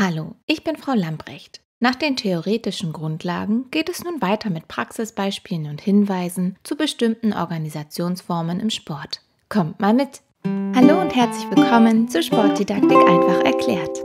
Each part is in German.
Hallo, ich bin Frau Lambrecht. Nach den theoretischen Grundlagen geht es nun weiter mit Praxisbeispielen und Hinweisen zu bestimmten Organisationsformen im Sport. Kommt mal mit! Hallo und herzlich willkommen zu Sportdidaktik einfach erklärt.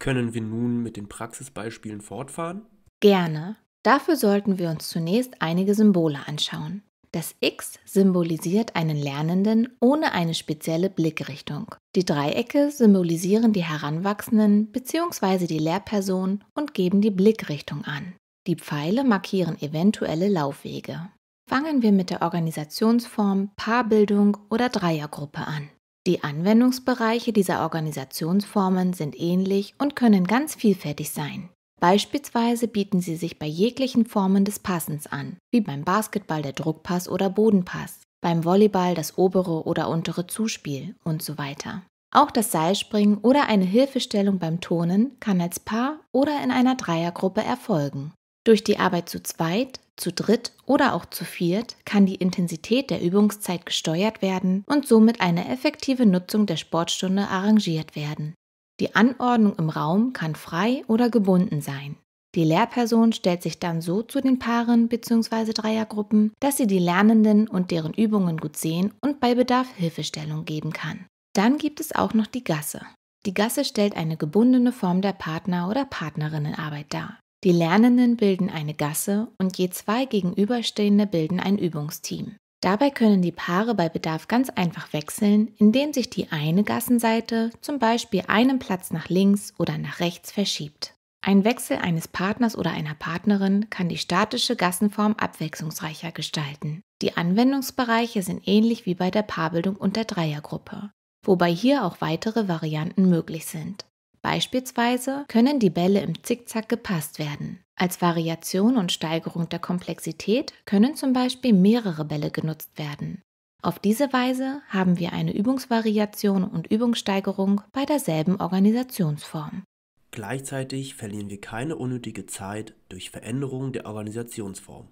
Können wir nun mit den Praxisbeispielen fortfahren? Gerne. Dafür sollten wir uns zunächst einige Symbole anschauen. Das X symbolisiert einen Lernenden ohne eine spezielle Blickrichtung. Die Dreiecke symbolisieren die Heranwachsenden bzw. die Lehrperson und geben die Blickrichtung an. Die Pfeile markieren eventuelle Laufwege. Fangen wir mit der Organisationsform Paarbildung oder Dreiergruppe an. Die Anwendungsbereiche dieser Organisationsformen sind ähnlich und können ganz vielfältig sein. Beispielsweise bieten sie sich bei jeglichen Formen des Passens an, wie beim Basketball der Druckpass oder Bodenpass, beim Volleyball das obere oder untere Zuspiel und so weiter. Auch das Seilspringen oder eine Hilfestellung beim Tonen kann als Paar oder in einer Dreiergruppe erfolgen. Durch die Arbeit zu zweit, zu dritt oder auch zu viert kann die Intensität der Übungszeit gesteuert werden und somit eine effektive Nutzung der Sportstunde arrangiert werden. Die Anordnung im Raum kann frei oder gebunden sein. Die Lehrperson stellt sich dann so zu den Paaren bzw. Dreiergruppen, dass sie die Lernenden und deren Übungen gut sehen und bei Bedarf Hilfestellung geben kann. Dann gibt es auch noch die Gasse. Die Gasse stellt eine gebundene Form der Partner- oder Partnerinnenarbeit dar. Die Lernenden bilden eine Gasse und je zwei gegenüberstehende bilden ein Übungsteam. Dabei können die Paare bei Bedarf ganz einfach wechseln, indem sich die eine Gassenseite zum Beispiel einen Platz nach links oder nach rechts verschiebt. Ein Wechsel eines Partners oder einer Partnerin kann die statische Gassenform abwechslungsreicher gestalten. Die Anwendungsbereiche sind ähnlich wie bei der Paarbildung und der Dreiergruppe, wobei hier auch weitere Varianten möglich sind. Beispielsweise können die Bälle im Zickzack gepasst werden. Als Variation und Steigerung der Komplexität können zum Beispiel mehrere Bälle genutzt werden. Auf diese Weise haben wir eine Übungsvariation und Übungssteigerung bei derselben Organisationsform. Gleichzeitig verlieren wir keine unnötige Zeit durch Veränderungen der Organisationsform.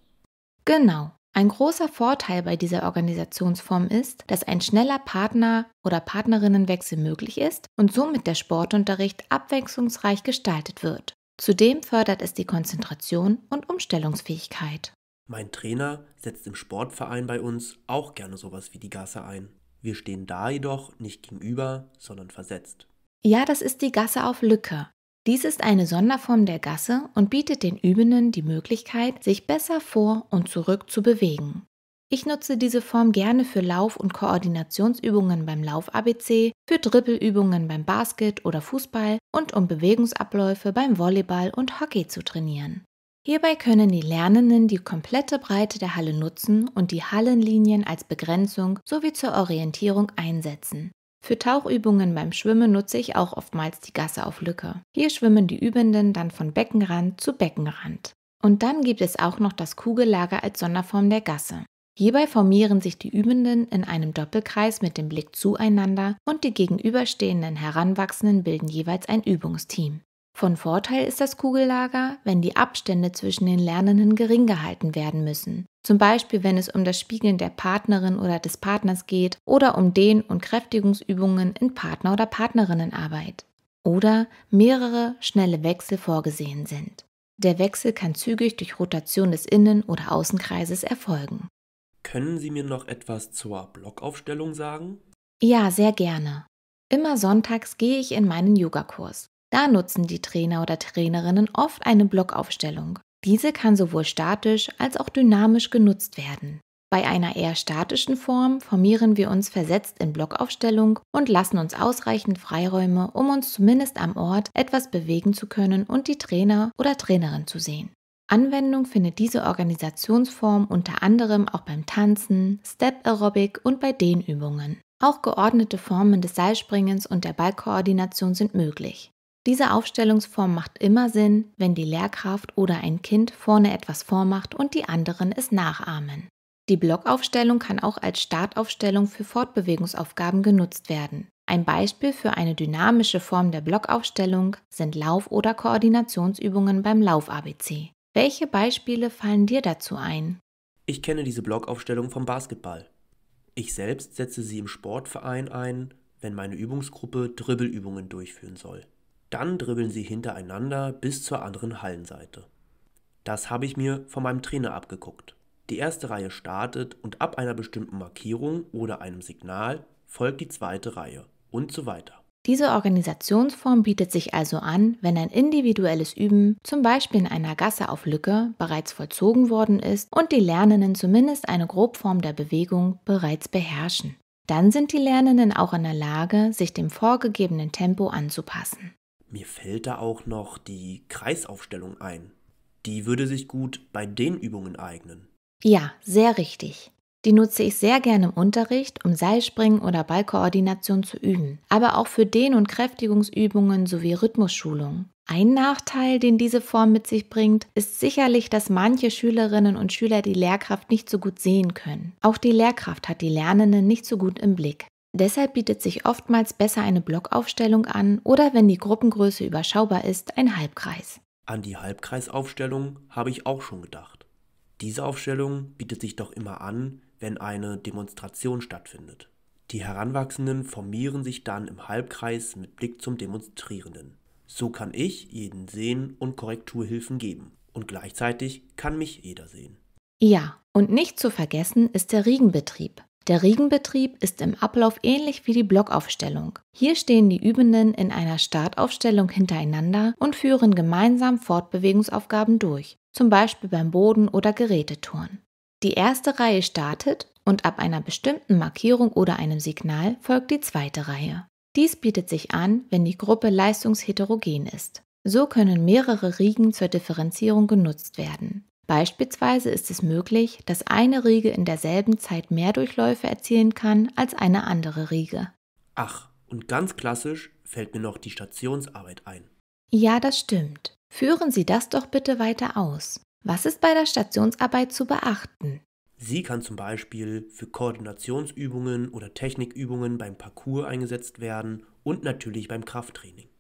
Genau. Ein großer Vorteil bei dieser Organisationsform ist, dass ein schneller Partner- oder Partnerinnenwechsel möglich ist und somit der Sportunterricht abwechslungsreich gestaltet wird. Zudem fördert es die Konzentration und Umstellungsfähigkeit. Mein Trainer setzt im Sportverein bei uns auch gerne sowas wie die Gasse ein. Wir stehen da jedoch nicht gegenüber, sondern versetzt. Ja, das ist die Gasse auf Lücke. Dies ist eine Sonderform der Gasse und bietet den Übenden die Möglichkeit, sich besser vor und zurück zu bewegen. Ich nutze diese Form gerne für Lauf- und Koordinationsübungen beim Lauf-ABC, für Dribbelübungen beim Basket oder Fußball und um Bewegungsabläufe beim Volleyball und Hockey zu trainieren. Hierbei können die Lernenden die komplette Breite der Halle nutzen und die Hallenlinien als Begrenzung sowie zur Orientierung einsetzen. Für Tauchübungen beim Schwimmen nutze ich auch oftmals die Gasse auf Lücke. Hier schwimmen die Übenden dann von Beckenrand zu Beckenrand. Und dann gibt es auch noch das Kugellager als Sonderform der Gasse. Hierbei formieren sich die Übenden in einem Doppelkreis mit dem Blick zueinander und die gegenüberstehenden Heranwachsenden bilden jeweils ein Übungsteam. Von Vorteil ist das Kugellager, wenn die Abstände zwischen den Lernenden gering gehalten werden müssen. Zum Beispiel, wenn es um das Spiegeln der Partnerin oder des Partners geht oder um Dehn- und Kräftigungsübungen in Partner- oder Partnerinnenarbeit. Oder mehrere schnelle Wechsel vorgesehen sind. Der Wechsel kann zügig durch Rotation des Innen- oder Außenkreises erfolgen. Können Sie mir noch etwas zur Blockaufstellung sagen? Ja, sehr gerne. Immer sonntags gehe ich in meinen Yogakurs. Da nutzen die Trainer oder Trainerinnen oft eine Blockaufstellung. Diese kann sowohl statisch als auch dynamisch genutzt werden. Bei einer eher statischen Form formieren wir uns versetzt in Blockaufstellung und lassen uns ausreichend Freiräume, um uns zumindest am Ort etwas bewegen zu können und die Trainer oder Trainerin zu sehen. Anwendung findet diese Organisationsform unter anderem auch beim Tanzen, Step Aerobic und bei Dehnübungen. Auch geordnete Formen des Seilspringens und der Ballkoordination sind möglich. Diese Aufstellungsform macht immer Sinn, wenn die Lehrkraft oder ein Kind vorne etwas vormacht und die anderen es nachahmen. Die Blockaufstellung kann auch als Startaufstellung für Fortbewegungsaufgaben genutzt werden. Ein Beispiel für eine dynamische Form der Blockaufstellung sind Lauf- oder Koordinationsübungen beim Lauf-ABC. Welche Beispiele fallen dir dazu ein? Ich kenne diese Blockaufstellung vom Basketball. Ich selbst setze sie im Sportverein ein, wenn meine Übungsgruppe Dribbelübungen durchführen soll. Dann dribbeln sie hintereinander bis zur anderen Hallenseite. Das habe ich mir von meinem Trainer abgeguckt. Die erste Reihe startet und ab einer bestimmten Markierung oder einem Signal folgt die zweite Reihe und so weiter. Diese Organisationsform bietet sich also an, wenn ein individuelles Üben, zum Beispiel in einer Gasse auf Lücke, bereits vollzogen worden ist und die Lernenden zumindest eine Grobform der Bewegung bereits beherrschen. Dann sind die Lernenden auch in der Lage, sich dem vorgegebenen Tempo anzupassen. Mir fällt da auch noch die Kreisaufstellung ein. Die würde sich gut bei den Übungen eignen. Ja, sehr richtig. Die nutze ich sehr gerne im Unterricht, um Seilspringen oder Ballkoordination zu üben, aber auch für Dehn- und Kräftigungsübungen sowie Rhythmusschulung. Ein Nachteil, den diese Form mit sich bringt, ist sicherlich, dass manche Schülerinnen und Schüler die Lehrkraft nicht so gut sehen können. Auch die Lehrkraft hat die Lernenden nicht so gut im Blick. Deshalb bietet sich oftmals besser eine Blockaufstellung an oder wenn die Gruppengröße überschaubar ist, ein Halbkreis. An die Halbkreisaufstellung habe ich auch schon gedacht. Diese Aufstellung bietet sich doch immer an, wenn eine Demonstration stattfindet. Die Heranwachsenden formieren sich dann im Halbkreis mit Blick zum Demonstrierenden. So kann ich jeden sehen und Korrekturhilfen geben. Und gleichzeitig kann mich jeder sehen. Ja, und nicht zu vergessen ist der Riegenbetrieb. Der Riegenbetrieb ist im Ablauf ähnlich wie die Blockaufstellung. Hier stehen die Übenden in einer Startaufstellung hintereinander und führen gemeinsam Fortbewegungsaufgaben durch, zum Beispiel beim Boden- oder Gerätetouren. Die erste Reihe startet und ab einer bestimmten Markierung oder einem Signal folgt die zweite Reihe. Dies bietet sich an, wenn die Gruppe leistungsheterogen ist. So können mehrere Riegen zur Differenzierung genutzt werden. Beispielsweise ist es möglich, dass eine Riege in derselben Zeit mehr Durchläufe erzielen kann als eine andere Riege. Ach, und ganz klassisch fällt mir noch die Stationsarbeit ein. Ja, das stimmt. Führen Sie das doch bitte weiter aus. Was ist bei der Stationsarbeit zu beachten? Sie kann zum Beispiel für Koordinationsübungen oder Technikübungen beim Parcours eingesetzt werden und natürlich beim Krafttraining.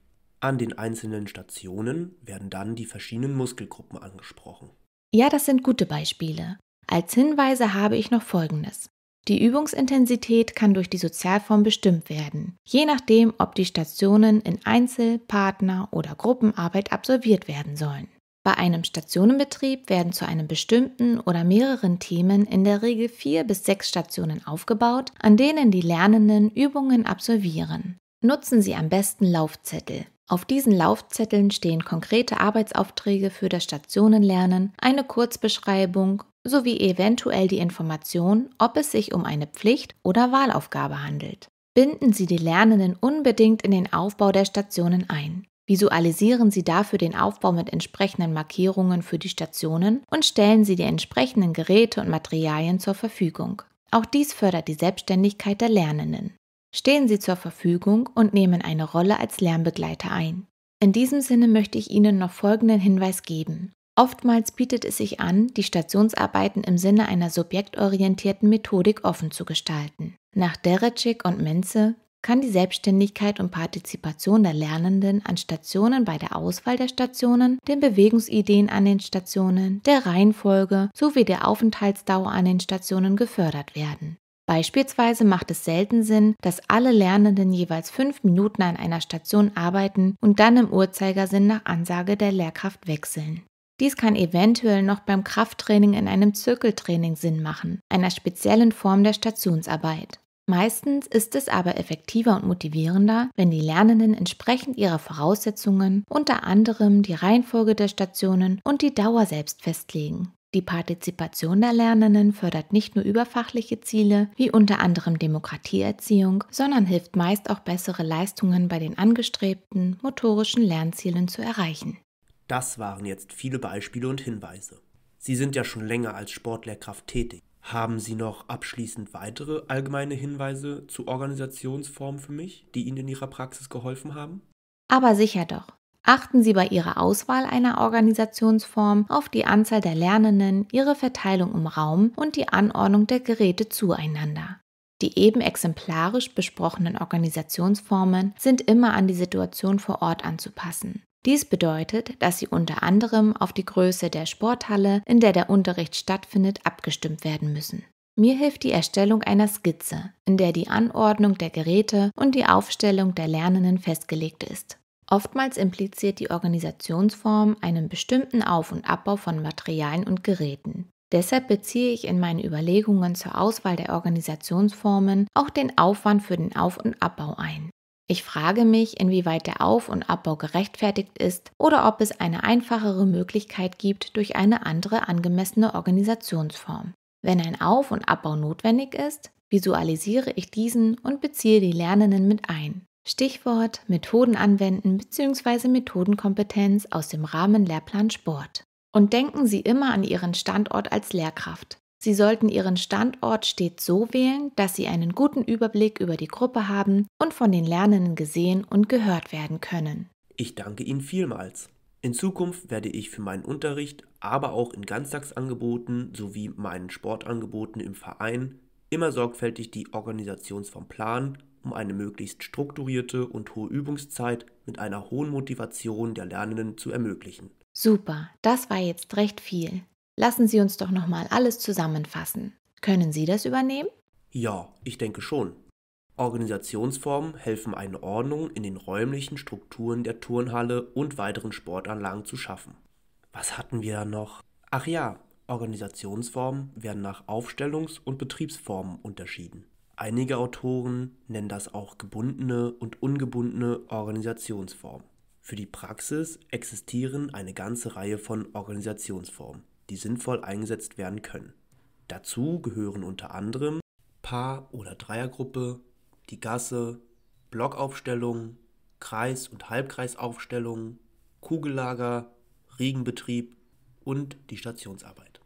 An den einzelnen Stationen werden dann die verschiedenen Muskelgruppen angesprochen. Ja, das sind gute Beispiele. Als Hinweise habe ich noch Folgendes. Die Übungsintensität kann durch die Sozialform bestimmt werden, je nachdem, ob die Stationen in Einzel-, Partner- oder Gruppenarbeit absolviert werden sollen. Bei einem Stationenbetrieb werden zu einem bestimmten oder mehreren Themen in der Regel vier bis sechs Stationen aufgebaut, an denen die Lernenden Übungen absolvieren. Nutzen Sie am besten Laufzettel. Auf diesen Laufzetteln stehen konkrete Arbeitsaufträge für das Stationenlernen, eine Kurzbeschreibung sowie eventuell die Information, ob es sich um eine Pflicht- oder Wahlaufgabe handelt. Binden Sie die Lernenden unbedingt in den Aufbau der Stationen ein. Visualisieren Sie dafür den Aufbau mit entsprechenden Markierungen für die Stationen und stellen Sie die entsprechenden Geräte und Materialien zur Verfügung. Auch dies fördert die Selbstständigkeit der Lernenden. Stehen Sie zur Verfügung und nehmen eine Rolle als Lernbegleiter ein. In diesem Sinne möchte ich Ihnen noch folgenden Hinweis geben. Oftmals bietet es sich an, die Stationsarbeiten im Sinne einer subjektorientierten Methodik offen zu gestalten. Nach Derecik und Menze kann die Selbstständigkeit und Partizipation der Lernenden an Stationen bei der Auswahl der Stationen, den Bewegungsideen an den Stationen, der Reihenfolge sowie der Aufenthaltsdauer an den Stationen gefördert werden. Beispielsweise macht es selten Sinn, dass alle Lernenden jeweils fünf Minuten an einer Station arbeiten und dann im Uhrzeigersinn nach Ansage der Lehrkraft wechseln. Dies kann eventuell noch beim Krafttraining in einem Zirkeltraining Sinn machen, einer speziellen Form der Stationsarbeit. Meistens ist es aber effektiver und motivierender, wenn die Lernenden entsprechend ihrer Voraussetzungen unter anderem die Reihenfolge der Stationen und die Dauer selbst festlegen. Die Partizipation der Lernenden fördert nicht nur überfachliche Ziele wie unter anderem Demokratieerziehung, sondern hilft meist auch bessere Leistungen bei den angestrebten motorischen Lernzielen zu erreichen. Das waren jetzt viele Beispiele und Hinweise. Sie sind ja schon länger als Sportlehrkraft tätig. Haben Sie noch abschließend weitere allgemeine Hinweise zu Organisationsformen für mich, die Ihnen in Ihrer Praxis geholfen haben? Aber sicher doch. Achten Sie bei Ihrer Auswahl einer Organisationsform auf die Anzahl der Lernenden, ihre Verteilung im Raum und die Anordnung der Geräte zueinander. Die eben exemplarisch besprochenen Organisationsformen sind immer an die Situation vor Ort anzupassen. Dies bedeutet, dass sie unter anderem auf die Größe der Sporthalle, in der der Unterricht stattfindet, abgestimmt werden müssen. Mir hilft die Erstellung einer Skizze, in der die Anordnung der Geräte und die Aufstellung der Lernenden festgelegt ist. Oftmals impliziert die Organisationsform einen bestimmten Auf- und Abbau von Materialien und Geräten. Deshalb beziehe ich in meinen Überlegungen zur Auswahl der Organisationsformen auch den Aufwand für den Auf- und Abbau ein. Ich frage mich, inwieweit der Auf- und Abbau gerechtfertigt ist oder ob es eine einfachere Möglichkeit gibt durch eine andere angemessene Organisationsform. Wenn ein Auf- und Abbau notwendig ist, visualisiere ich diesen und beziehe die Lernenden mit ein. Stichwort Methoden anwenden bzw. Methodenkompetenz aus dem Rahmen Lehrplan Sport. Und denken Sie immer an Ihren Standort als Lehrkraft. Sie sollten Ihren Standort stets so wählen, dass Sie einen guten Überblick über die Gruppe haben und von den Lernenden gesehen und gehört werden können. Ich danke Ihnen vielmals. In Zukunft werde ich für meinen Unterricht, aber auch in Ganztagsangeboten sowie meinen Sportangeboten im Verein immer sorgfältig die Organisationsform planen, um eine möglichst strukturierte und hohe Übungszeit mit einer hohen Motivation der Lernenden zu ermöglichen. Super, das war jetzt recht viel. Lassen Sie uns doch nochmal alles zusammenfassen. Können Sie das übernehmen? Ja, ich denke schon. Organisationsformen helfen, eine Ordnung in den räumlichen Strukturen der Turnhalle und weiteren Sportanlagen zu schaffen. Was hatten wir da noch? Ach ja, Organisationsformen werden nach Aufstellungs- und Betriebsformen unterschieden. Einige Autoren nennen das auch gebundene und ungebundene Organisationsformen. Für die Praxis existieren eine ganze Reihe von Organisationsformen die sinnvoll eingesetzt werden können. Dazu gehören unter anderem Paar- oder Dreiergruppe, die Gasse, Blockaufstellung, Kreis- und Halbkreisaufstellung, Kugellager, Riegenbetrieb und die Stationsarbeit.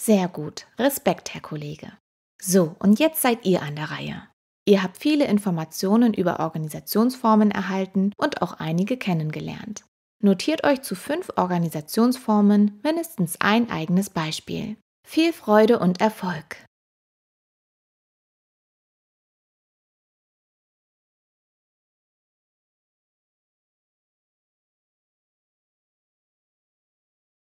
Sehr gut, Respekt, Herr Kollege. So, und jetzt seid ihr an der Reihe. Ihr habt viele Informationen über Organisationsformen erhalten und auch einige kennengelernt. Notiert euch zu fünf Organisationsformen mindestens ein eigenes Beispiel. Viel Freude und Erfolg!